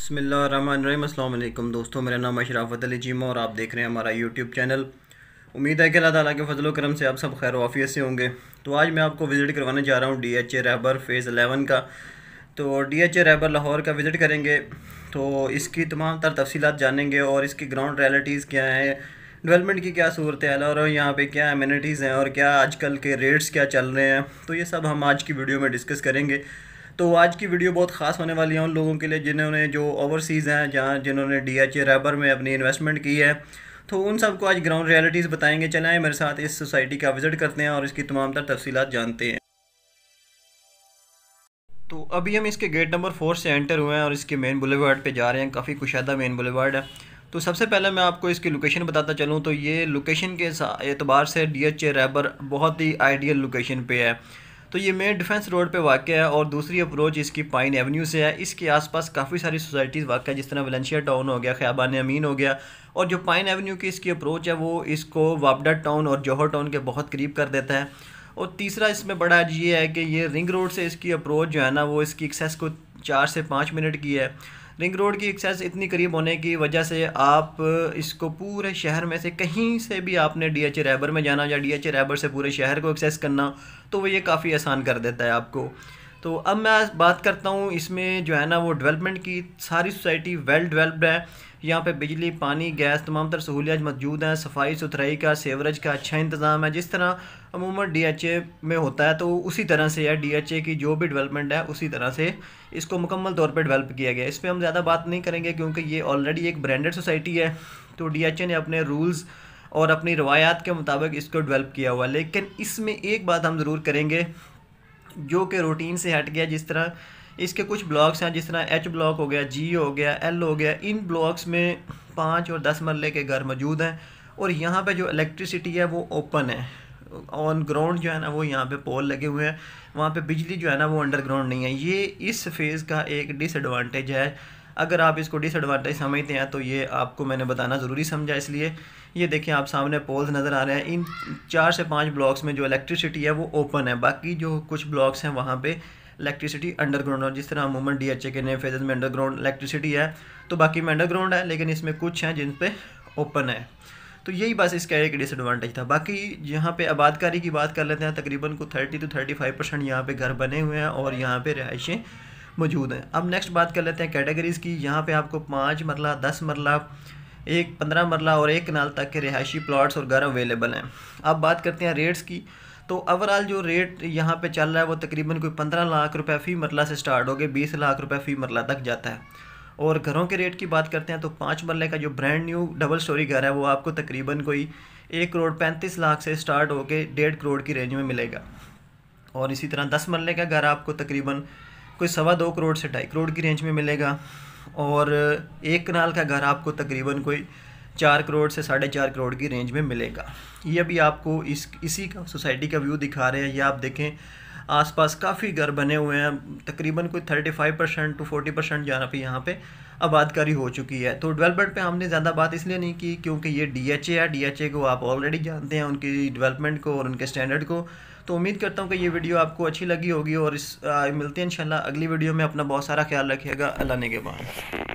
बसमिलकुम दोस्तों मेरा नाम अशराफत अली जीमा और आप देख रहे हैं हमारा यूट्यूब चैनल उम्मीद है कि अल्लाह ताला के फजल करम से आप सब खैर वाफियत से होंगे तो आज मैं आपको विज़िट करवाने जा रहा हूँ D H A Rahbar phase eleven का तो D H A Rahbar Lahore का विज़िट करेंगे तो इसकी तमाम तर तफसीत जानेंगे और इसकी ग्राउंड रियलिटीज़ क्या है डेवलपमेंट की क्या सूरत है और यहाँ पे क्या अम्यूनिटीज़ हैं और क्या आजकल के रेट्स क्या चल रहे हैं तो ये सब हम आज की वीडियो में डिस्कस करेंगे तो आज की वीडियो बहुत ख़ास होने वाली है उन लोगों के लिए जिन्होंने जो ओवरसीज़ हैं जहाँ जिन्होंने डी एच रैबर में अपनी इन्वेस्टमेंट की है तो उन सबको आज ग्राउंड रियलिटीज़ बताएंगे चलाएँ मेरे साथ इस सोसाइटी का विज़िट करते हैं और इसकी तमाम तर तफसी जानते हैं तो अभी हम इसके गेट नंबर फोर से एंटर हुए हैं और इसके मेन बुलेवार्ड पे जा रहे हैं काफ़ी कुशादा मेन बुलेवार्ड है तो सबसे पहले मैं आपको इसकी लोकेशन बताता चलूँ तो ये लोकेशन के एतबार से डी एच रैबर बहुत ही आइडियल लोकेशन पे है तो ये मेन डिफेंस रोड पे वाक़ है और दूसरी अप्रोच इसकी पाइन एवेन्यू से है इसके आसपास काफ़ी सारी सोसाइटीज़ वाक़ है जिस तरह वलेंशिया टाउन हो गया ख्याबान अमीन हो गया और जो पाइन एवेन्यू की इसकी अप्रोच है वो इसको वापडा टाउन और जौहर टाउन के बहुत करीब कर देता है और तीसरा इसमें बड़ा ये है कि ये रिंग रोड से इसकी अप्रोच जो है ना वो इसकी एक्सेस को चार से पाँच मिनट की है रिंग रोड की एक्सेस इतनी करीब होने की वजह से आप इसको पूरे शहर में से कहीं से भी आपने डी एच रैबर में जाना या डी एच रैबर से पूरे शहर को एक्सेस करना तो वो ये काफ़ी आसान कर देता है आपको तो अब मैं बात करता हूँ इसमें जो है ना वो डेवलपमेंट की सारी सोसाइटी वेल डेवलप्ड है यहाँ पे बिजली पानी गैस तमाम तरह सहूलियात मौजूद हैं सफाई सुथराई का सेवरेज का अच्छा इंतज़ाम है जिस तरह अमूमन डीएचए में होता है तो उसी तरह से एच डीएचए की जो भी डेवलपमेंट है उसी तरह से इसको मुकम्मल तौर पर डेवलप किया गया इस पर हम ज़्यादा बात नहीं करेंगे क्योंकि ये ऑलरेडी एक ब्रांडेड सोसाइटी है तो डी ने अपने रूल्स और अपनी रवायात के मुताबिक इसको डेवलप किया हुआ लेकिन इसमें एक बात हम ज़रूर करेंगे जो कि रूटीन से हट गया जिस तरह इसके कुछ ब्लॉक्स हैं जिस तरह एच ब्लॉक हो गया जी हो गया एल हो गया इन ब्लॉक्स में पाँच और दस मरले के घर मौजूद हैं और यहाँ पर जो इलेक्ट्रिसिटी है वो ओपन है ऑन ग्राउंड जो है ना वो यहाँ पे पोल लगे हुए हैं वहाँ पे बिजली जो है ना वो अंडरग्राउंड नहीं है ये इस फेज़ का एक डिसएडवांटेज है अगर आप इसको डिसएडवांटेज समझते हैं तो ये आपको मैंने बताना ज़रूरी समझा इसलिए ये देखें आप सामने पोल्स नज़र आ रहे हैं इन चार से पाँच ब्लॉक्स में जो इलेक्ट्रिसिटी है वो ओपन है बाकी जो कुछ ब्लॉक्स हैं वहाँ पर इलेक्ट्रिसिटी अंडरग्राउंड और जिस तरह अमूमन डी एच ए के नए फेजेज में अंडरग्राउंड इलेक्ट्रिसिटी है तो बाकी में अंडरग्राउंड है लेकिन इसमें कुछ हैं जिन पे ओपन है तो यही बस इसका एक डिसएडवांटेज था बाकी यहाँ पे आबादकारी की बात कर लेते हैं तकरीबन को 30 टू 35 परसेंट यहाँ पर घर बने हुए हैं और यहाँ पर रहायशें मौजूद हैं अब नेक्स्ट बात कर लेते हैं कैटेगरीज़ की यहाँ पे आपको पाँच मरला दस मरला एक पंद्रह मरला और एक कनाल तक के रिहायशी प्लाट्स और घर अवेलेबल हैं अब बात करते हैं रेट्स की तो ओवरऑल जो रेट यहाँ पे चल रहा है वो तकरीबन कोई पंद्रह लाख रुपए फ़ी मरला से स्टार्ट हो गए बीस लाख रुपए फ़ी मरला तक जाता है और घरों के रेट की बात करते हैं तो पाँच मरले का जो ब्रांड न्यू डबल स्टोरी घर है वो आपको तकरीबन कोई एक करोड़ पैंतीस लाख से स्टार्ट होकर डेढ़ करोड़ की रेंज में मिलेगा और इसी तरह दस मरले का घर आपको तकरीबन कोई सवा दो करोड़ से ढाई करोड़ की रेंज में मिलेगा और एक कनाल का घर आपको तकरीबन कोई चार करोड़ से साढ़े चार करोड़ की रेंज में मिलेगा ये अभी आपको इस इसी का सोसाइटी का व्यू दिखा रहे हैं ये आप देखें आसपास काफ़ी घर बने हुए हैं तकरीबन कोई thirty five percent to forty percent जहाँ पर यहाँ पे आबादकारी हो चुकी है तो डेवलपमेंट पे हमने ज़्यादा बात इसलिए नहीं की क्योंकि ये डी एच ए है डी एच ए को आप ऑलरेडी जानते हैं उनकी डेवलपमेंट को और उनके स्टैंडर्ड को तो उम्मीद करता हूँ कि ये वीडियो आपको अच्छी लगी होगी और इस आ, मिलते हैं इंशाल्लाह अगली वीडियो में अपना बहुत सारा ख्याल रखिएगा अल्लाह ने के बाद